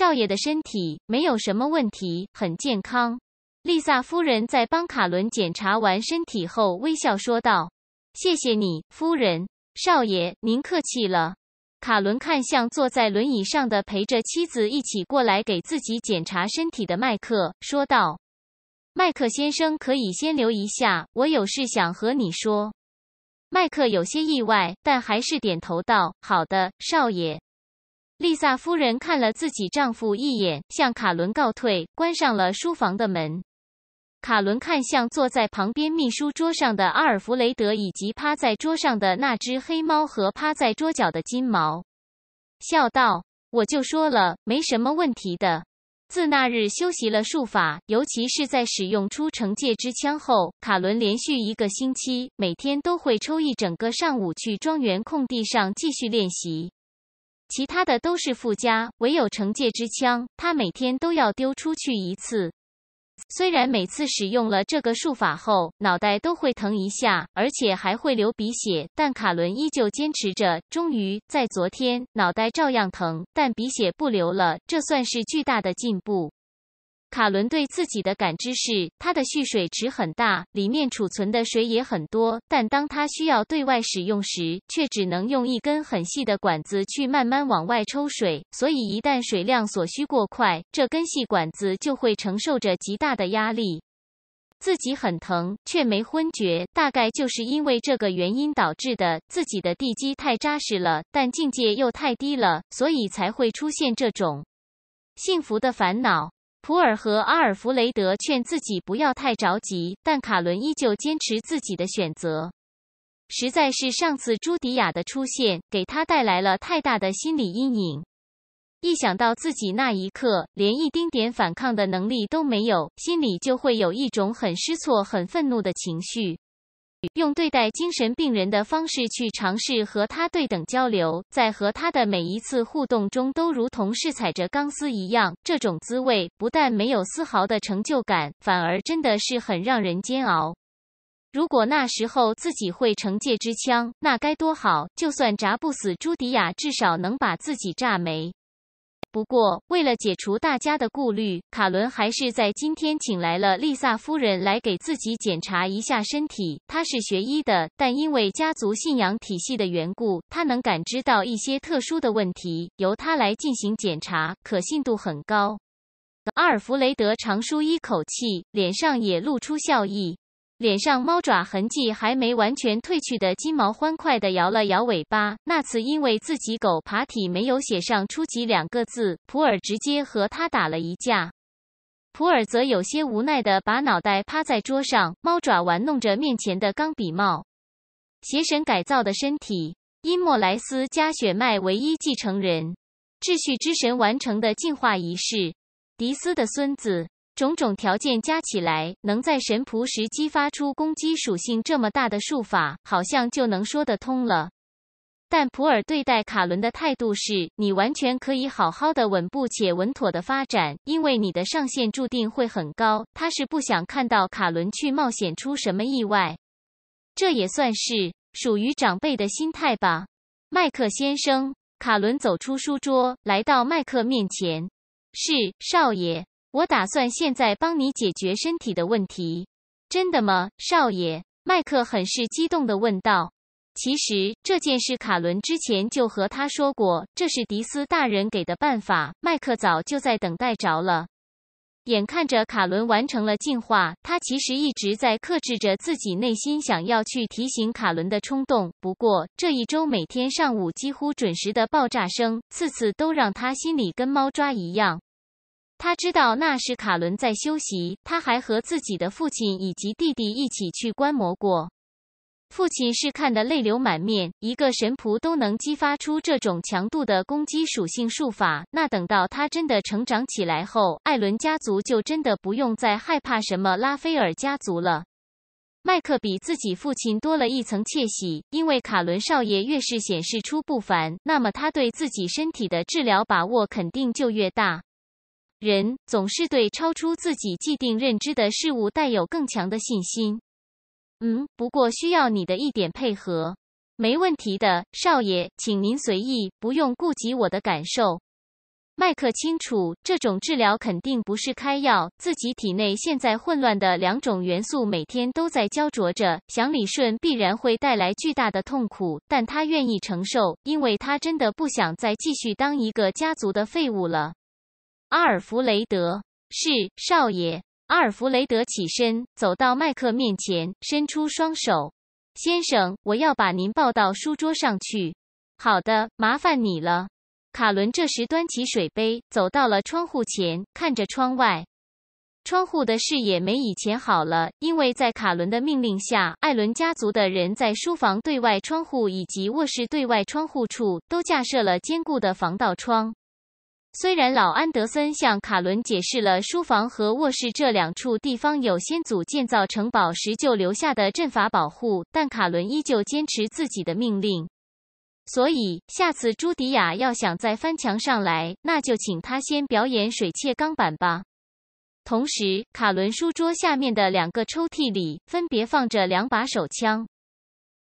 少爷的身体没有什么问题，很健康。丽萨夫人在帮卡伦检查完身体后，微笑说道：“谢谢你，夫人。少爷，您客气了。”卡伦看向坐在轮椅上的、陪着妻子一起过来给自己检查身体的麦克，说道：“麦克先生，可以先留一下，我有事想和你说。”麦克有些意外，但还是点头道：“好的，少爷。”丽萨夫人看了自己丈夫一眼，向卡伦告退，关上了书房的门。卡伦看向坐在旁边秘书桌上的阿尔弗雷德，以及趴在桌上的那只黑猫和趴在桌角的金毛，笑道：“我就说了，没什么问题的。”自那日修习了术法，尤其是在使用出惩戒之枪后，卡伦连续一个星期，每天都会抽一整个上午去庄园空地上继续练习。其他的都是附加，唯有惩戒之枪，他每天都要丢出去一次。虽然每次使用了这个术法后，脑袋都会疼一下，而且还会流鼻血，但卡伦依旧坚持着。终于在昨天，脑袋照样疼，但鼻血不流了，这算是巨大的进步。卡伦对自己的感知是，他的蓄水池很大，里面储存的水也很多，但当他需要对外使用时，却只能用一根很细的管子去慢慢往外抽水。所以一旦水量所需过快，这根细管子就会承受着极大的压力，自己很疼，却没昏厥，大概就是因为这个原因导致的。自己的地基太扎实了，但境界又太低了，所以才会出现这种幸福的烦恼。普尔和阿尔弗雷德劝自己不要太着急，但卡伦依旧坚持自己的选择。实在是上次朱迪亚的出现给他带来了太大的心理阴影，一想到自己那一刻连一丁点反抗的能力都没有，心里就会有一种很失措、很愤怒的情绪。用对待精神病人的方式去尝试和他对等交流，在和他的每一次互动中都如同是踩着钢丝一样，这种滋味不但没有丝毫的成就感，反而真的是很让人煎熬。如果那时候自己会惩戒之枪，那该多好！就算炸不死朱迪亚，至少能把自己炸没。不过，为了解除大家的顾虑，卡伦还是在今天请来了丽萨夫人来给自己检查一下身体。她是学医的，但因为家族信仰体系的缘故，她能感知到一些特殊的问题，由她来进行检查，可信度很高。阿尔弗雷德长舒一口气，脸上也露出笑意。脸上猫爪痕迹还没完全褪去的金毛欢快地摇了摇尾巴。那次因为自己狗爬体没有写上初级两个字，普尔直接和他打了一架。普尔则有些无奈地把脑袋趴在桌上，猫爪玩弄着面前的钢笔帽。邪神改造的身体，因莫莱斯加血脉唯一继承人，秩序之神完成的进化仪式，迪斯的孙子。种种条件加起来，能在神仆时激发出攻击属性这么大的术法，好像就能说得通了。但普尔对待卡伦的态度是：你完全可以好好的、稳步且稳妥的发展，因为你的上限注定会很高。他是不想看到卡伦去冒险出什么意外。这也算是属于长辈的心态吧。麦克先生，卡伦走出书桌，来到麦克面前：“是，少爷。”我打算现在帮你解决身体的问题，真的吗，少爷？麦克很是激动地问道。其实这件事卡伦之前就和他说过，这是迪斯大人给的办法。麦克早就在等待着了。眼看着卡伦完成了进化，他其实一直在克制着自己内心想要去提醒卡伦的冲动。不过这一周每天上午几乎准时的爆炸声，次次都让他心里跟猫抓一样。他知道那是卡伦在休息，他还和自己的父亲以及弟弟一起去观摩过。父亲是看得泪流满面，一个神仆都能激发出这种强度的攻击属性术法，那等到他真的成长起来后，艾伦家族就真的不用再害怕什么拉菲尔家族了。麦克比自己父亲多了一层窃喜，因为卡伦少爷越是显示出不凡，那么他对自己身体的治疗把握肯定就越大。人总是对超出自己既定认知的事物带有更强的信心。嗯，不过需要你的一点配合，没问题的，少爷，请您随意，不用顾及我的感受。麦克清楚，这种治疗肯定不是开药，自己体内现在混乱的两种元素每天都在焦灼着，想理顺必然会带来巨大的痛苦，但他愿意承受，因为他真的不想再继续当一个家族的废物了。阿尔弗雷德是少爷。阿尔弗雷德起身走到麦克面前，伸出双手：“先生，我要把您抱到书桌上去。”“好的，麻烦你了。”卡伦这时端起水杯，走到了窗户前，看着窗外。窗户的视野没以前好了，因为在卡伦的命令下，艾伦家族的人在书房对外窗户以及卧室对外窗户处都架设了坚固的防盗窗。虽然老安德森向卡伦解释了书房和卧室这两处地方有先祖建造城堡时就留下的阵法保护，但卡伦依旧坚持自己的命令。所以下次朱迪亚要想再翻墙上来，那就请他先表演水切钢板吧。同时，卡伦书桌下面的两个抽屉里分别放着两把手枪。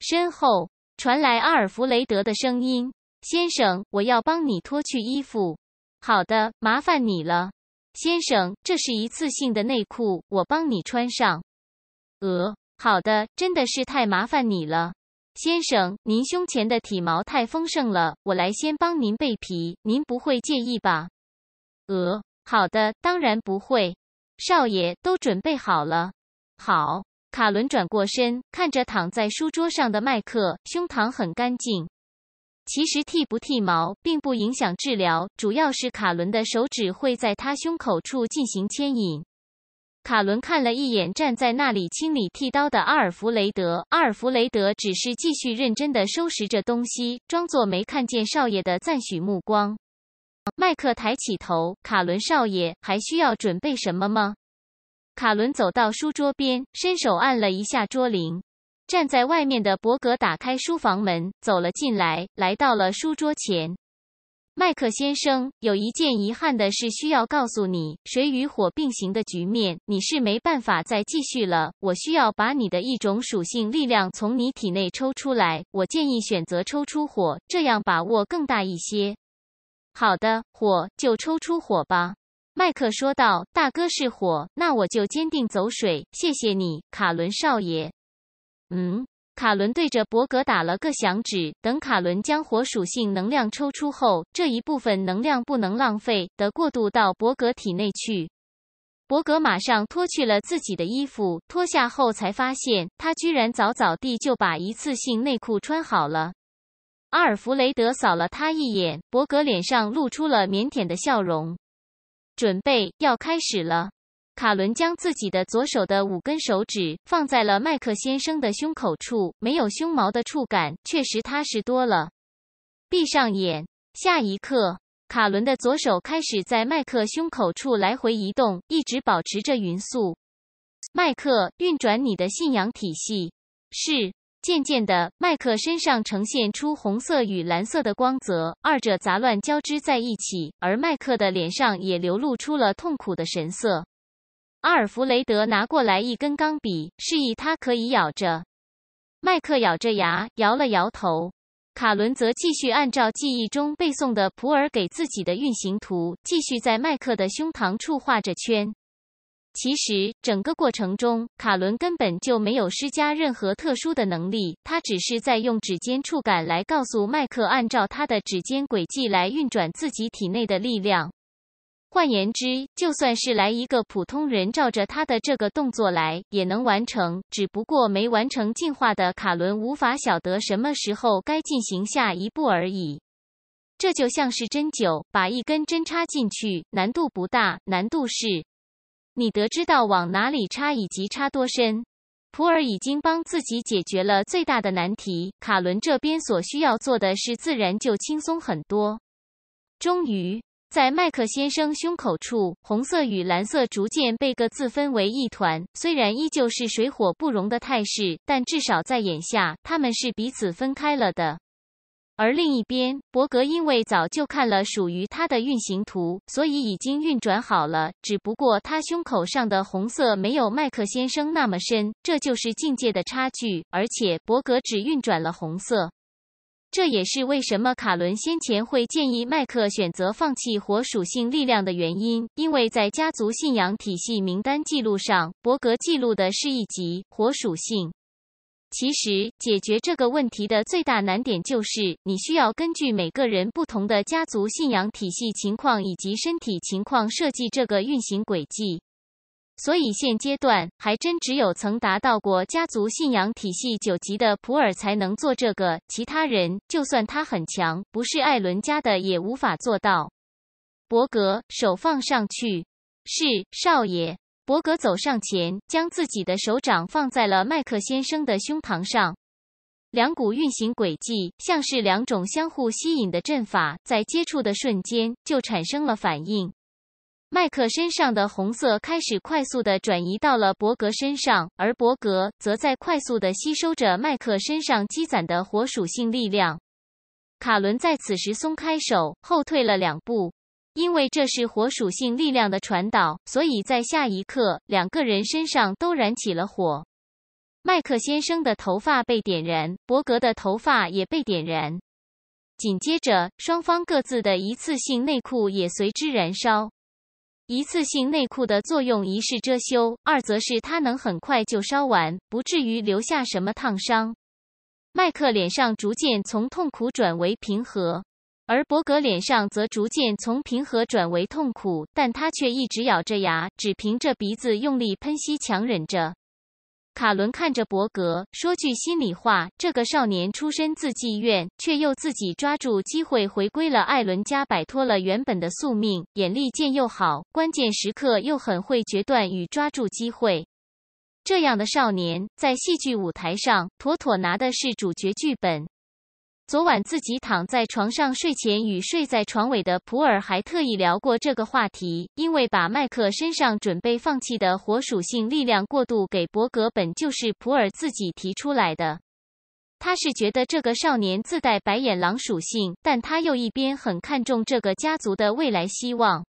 身后传来阿尔弗雷德的声音：“先生，我要帮你脱去衣服。”好的，麻烦你了，先生。这是一次性的内裤，我帮你穿上。呃，好的，真的是太麻烦你了，先生。您胸前的体毛太丰盛了，我来先帮您备皮，您不会介意吧？呃，好的，当然不会。少爷都准备好了。好，卡伦转过身，看着躺在书桌上的麦克，胸膛很干净。其实剃不剃毛并不影响治疗，主要是卡伦的手指会在他胸口处进行牵引。卡伦看了一眼站在那里清理剃刀的阿尔弗雷德，阿尔弗雷德只是继续认真地收拾着东西，装作没看见少爷的赞许目光。麦克抬起头，卡伦少爷还需要准备什么吗？卡伦走到书桌边，伸手按了一下桌铃。站在外面的伯格打开书房门，走了进来，来到了书桌前。麦克先生有一件遗憾的事需要告诉你：水与火并行的局面，你是没办法再继续了。我需要把你的一种属性力量从你体内抽出来。我建议选择抽出火，这样把握更大一些。好的，火就抽出火吧。麦克说道：“大哥是火，那我就坚定走水。”谢谢你，卡伦少爷。嗯，卡伦对着伯格打了个响指。等卡伦将火属性能量抽出后，这一部分能量不能浪费，的过渡到伯格体内去。伯格马上脱去了自己的衣服，脱下后才发现，他居然早早地就把一次性内裤穿好了。阿尔弗雷德扫了他一眼，伯格脸上露出了腼腆的笑容。准备要开始了。卡伦将自己的左手的五根手指放在了麦克先生的胸口处，没有胸毛的触感确实踏实多了。闭上眼，下一刻，卡伦的左手开始在麦克胸口处来回移动，一直保持着匀速。麦克，运转你的信仰体系。是。渐渐的，麦克身上呈现出红色与蓝色的光泽，二者杂乱交织在一起，而麦克的脸上也流露出了痛苦的神色。阿尔弗雷德拿过来一根钢笔，示意他可以咬着。麦克咬着牙摇了摇头。卡伦则继续按照记忆中背诵的普尔给自己的运行图，继续在麦克的胸膛处画着圈。其实，整个过程中，卡伦根本就没有施加任何特殊的能力，他只是在用指尖触感来告诉麦克，按照他的指尖轨迹来运转自己体内的力量。换言之，就算是来一个普通人照着他的这个动作来，也能完成，只不过没完成进化的卡伦无法晓得什么时候该进行下一步而已。这就像是针灸，把一根针插进去，难度不大，难度是，你得知道往哪里插以及插多深。普尔已经帮自己解决了最大的难题，卡伦这边所需要做的事自然就轻松很多。终于。在麦克先生胸口处，红色与蓝色逐渐被各自分为一团。虽然依旧是水火不容的态势，但至少在眼下，他们是彼此分开了的。而另一边，伯格因为早就看了属于他的运行图，所以已经运转好了。只不过他胸口上的红色没有麦克先生那么深，这就是境界的差距。而且伯格只运转了红色。这也是为什么卡伦先前会建议麦克选择放弃火属性力量的原因，因为在家族信仰体系名单记录上，伯格记录的是一级火属性。其实，解决这个问题的最大难点就是，你需要根据每个人不同的家族信仰体系情况以及身体情况设计这个运行轨迹。所以现阶段还真只有曾达到过家族信仰体系九级的普尔才能做这个，其他人就算他很强，不是艾伦家的也无法做到。伯格手放上去，是少爷。伯格走上前，将自己的手掌放在了麦克先生的胸膛上，两股运行轨迹像是两种相互吸引的阵法，在接触的瞬间就产生了反应。麦克身上的红色开始快速的转移到了伯格身上，而伯格则在快速的吸收着麦克身上积攒的火属性力量。卡伦在此时松开手，后退了两步，因为这是火属性力量的传导，所以在下一刻，两个人身上都燃起了火。麦克先生的头发被点燃，伯格的头发也被点燃，紧接着，双方各自的一次性内裤也随之燃烧。一次性内裤的作用一是遮羞，二则是它能很快就烧完，不至于留下什么烫伤。麦克脸上逐渐从痛苦转为平和，而伯格脸上则逐渐从平和转为痛苦，但他却一直咬着牙，只凭着鼻子用力喷吸，强忍着。卡伦看着伯格说：“句心里话，这个少年出身自妓院，却又自己抓住机会回归了艾伦家，摆脱了原本的宿命。眼力见又好，关键时刻又很会决断与抓住机会。这样的少年，在戏剧舞台上，妥妥拿的是主角剧本。”昨晚自己躺在床上，睡前与睡在床尾的普洱还特意聊过这个话题，因为把麦克身上准备放弃的火属性力量过度给伯格，本就是普洱自己提出来的。他是觉得这个少年自带白眼狼属性，但他又一边很看重这个家族的未来希望。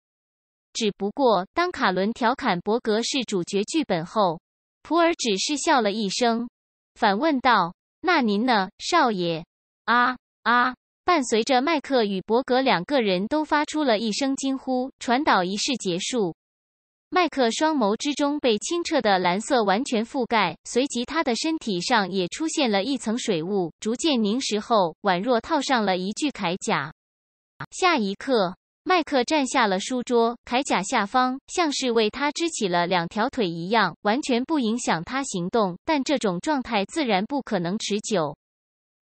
只不过当卡伦调侃伯格是主角剧本后，普洱只是笑了一声，反问道：“那您呢，少爷？”啊啊！伴随着麦克与伯格两个人都发出了一声惊呼，传导仪式结束。麦克双眸之中被清澈的蓝色完全覆盖，随即他的身体上也出现了一层水雾，逐渐凝实后，宛若套上了一具铠甲。下一刻，麦克站下了书桌，铠甲下方像是为他支起了两条腿一样，完全不影响他行动。但这种状态自然不可能持久。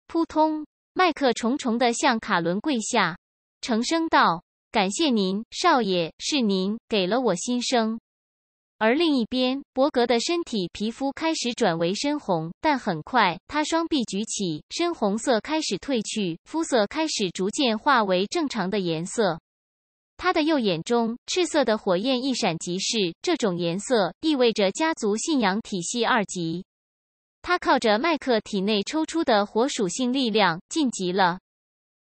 扑通！麦克重重的向卡伦跪下，沉声道：“感谢您，少爷，是您给了我新生。”而另一边，伯格的身体皮肤开始转为深红，但很快，他双臂举起，深红色开始褪去，肤色开始逐渐化为正常的颜色。他的右眼中，赤色的火焰一闪即逝，这种颜色意味着家族信仰体系二级。他靠着麦克体内抽出的火属性力量晋级了，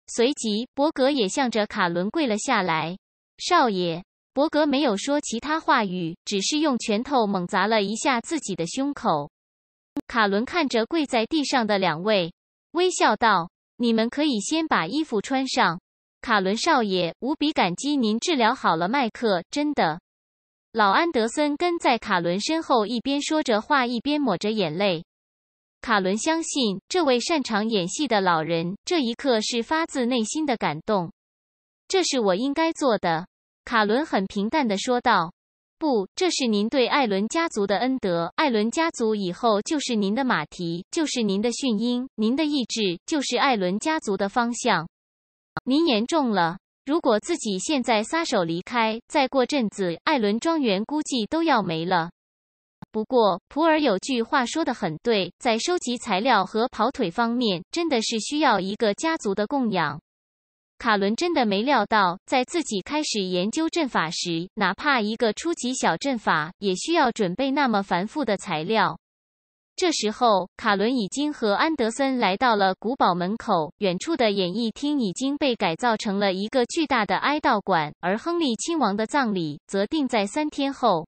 随即伯格也向着卡伦跪了下来。少爷，伯格没有说其他话语，只是用拳头猛砸了一下自己的胸口。卡伦看着跪在地上的两位，微笑道：“你们可以先把衣服穿上。”卡伦少爷无比感激您治疗好了麦克，真的。老安德森跟在卡伦身后，一边说着话，一边抹着眼泪。卡伦相信，这位擅长演戏的老人这一刻是发自内心的感动。这是我应该做的，卡伦很平淡的说道。不，这是您对艾伦家族的恩德。艾伦家族以后就是您的马蹄，就是您的训鹰，您的意志就是艾伦家族的方向。您言重了。如果自己现在撒手离开，再过阵子，艾伦庄园估计都要没了。不过，普尔有句话说的很对，在收集材料和跑腿方面，真的是需要一个家族的供养。卡伦真的没料到，在自己开始研究阵法时，哪怕一个初级小阵法，也需要准备那么繁复的材料。这时候，卡伦已经和安德森来到了古堡门口，远处的演艺厅已经被改造成了一个巨大的哀悼馆，而亨利亲王的葬礼则定在三天后。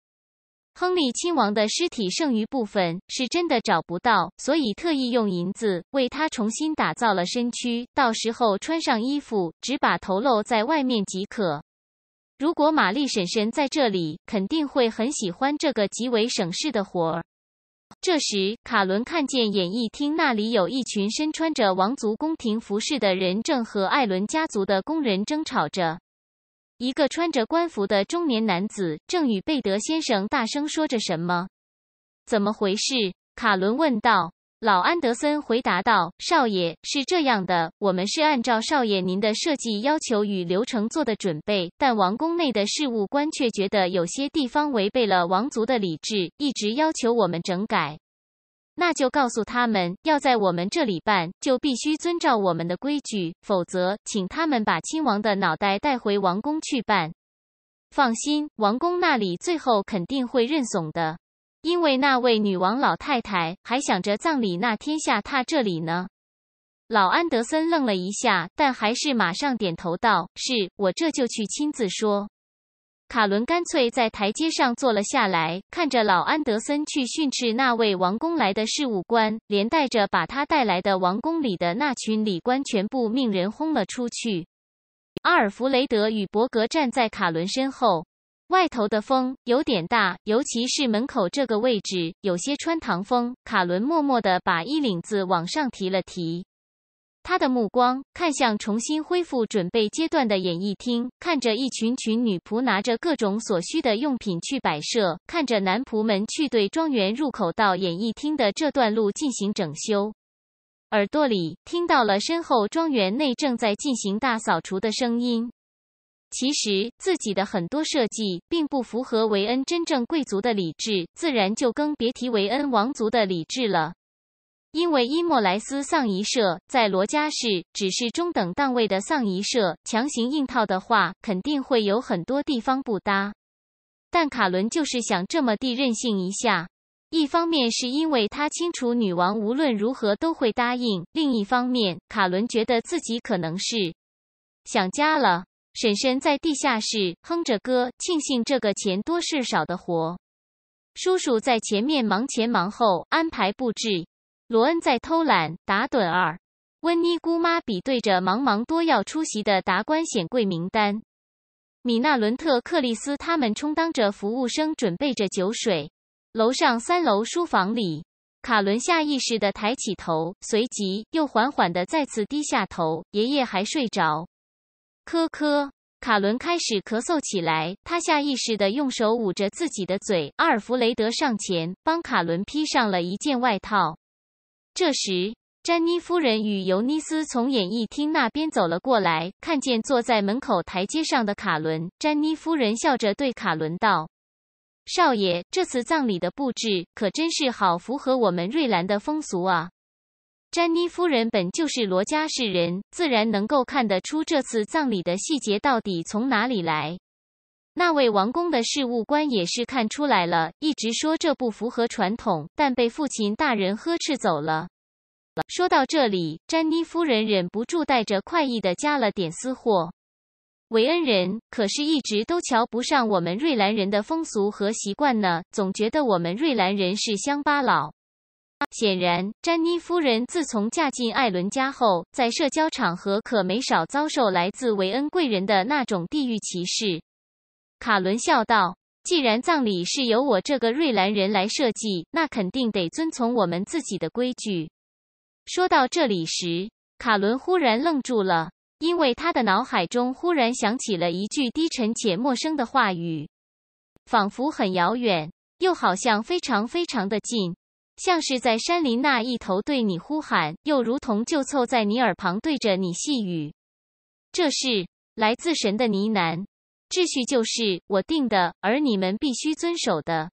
亨利亲王的尸体剩余部分是真的找不到，所以特意用银子为他重新打造了身躯。到时候穿上衣服，只把头露在外面即可。如果玛丽婶婶在这里，肯定会很喜欢这个极为省事的活儿。这时，卡伦看见演艺厅那里有一群身穿着王族宫廷服饰的人，正和艾伦家族的工人争吵着。一个穿着官服的中年男子正与贝德先生大声说着什么。怎么回事？卡伦问道。老安德森回答道：“少爷，是这样的，我们是按照少爷您的设计要求与流程做的准备，但王宫内的事务官却觉得有些地方违背了王族的礼制，一直要求我们整改。”那就告诉他们，要在我们这里办，就必须遵照我们的规矩，否则，请他们把亲王的脑袋带回王宫去办。放心，王宫那里最后肯定会认怂的，因为那位女王老太太还想着葬礼那天下榻这里呢。老安德森愣了一下，但还是马上点头道：“是我这就去亲自说。”卡伦干脆在台阶上坐了下来，看着老安德森去训斥那位王宫来的事务官，连带着把他带来的王宫里的那群礼官全部命人轰了出去。阿尔弗雷德与伯格站在卡伦身后，外头的风有点大，尤其是门口这个位置有些穿堂风。卡伦默默的把衣领子往上提了提。他的目光看向重新恢复准备阶段的演艺厅，看着一群群女仆拿着各种所需的用品去摆设，看着男仆们去对庄园入口到演艺厅的这段路进行整修，耳朵里听到了身后庄园内正在进行大扫除的声音。其实自己的很多设计并不符合维恩真正贵族的理智，自然就更别提维恩王族的理智了。因为伊莫莱斯丧仪社在罗家市只是中等档位的丧仪社，强行硬套的话，肯定会有很多地方不搭。但卡伦就是想这么地任性一下，一方面是因为他清楚女王无论如何都会答应，另一方面卡伦觉得自己可能是想家了。婶婶在地下室哼着歌，庆幸这个钱多事少的活。叔叔在前面忙前忙后安排布置。罗恩在偷懒打盹儿，温妮姑妈比对着茫茫多要出席的达官显贵名单，米娜、伦特、克里斯他们充当着服务生，准备着酒水。楼上三楼书房里，卡伦下意识的抬起头，随即又缓缓的再次低下头。爷爷还睡着，科科，卡伦开始咳嗽起来，他下意识的用手捂着自己的嘴。阿尔弗雷德上前帮卡伦披上了一件外套。这时，詹妮夫人与尤尼丝从演艺厅那边走了过来，看见坐在门口台阶上的卡伦，詹妮夫人笑着对卡伦道：“少爷，这次葬礼的布置可真是好，符合我们瑞兰的风俗啊。”詹妮夫人本就是罗家世人，自然能够看得出这次葬礼的细节到底从哪里来。那位王宫的事务官也是看出来了，一直说这不符合传统，但被父亲大人呵斥走了。说到这里，詹妮夫人忍不住带着快意的加了点私货：“韦恩人可是一直都瞧不上我们瑞兰人的风俗和习惯呢，总觉得我们瑞兰人是乡巴佬。”显然，詹妮夫人自从嫁进艾伦家后，在社交场合可没少遭受来自韦恩贵人的那种地域歧视。卡伦笑道：“既然葬礼是由我这个瑞兰人来设计，那肯定得遵从我们自己的规矩。”说到这里时，卡伦忽然愣住了，因为他的脑海中忽然想起了一句低沉且陌生的话语，仿佛很遥远，又好像非常非常的近，像是在山林那一头对你呼喊，又如同就凑在你耳旁对着你细语。这是来自神的呢喃。秩序就是我定的，而你们必须遵守的。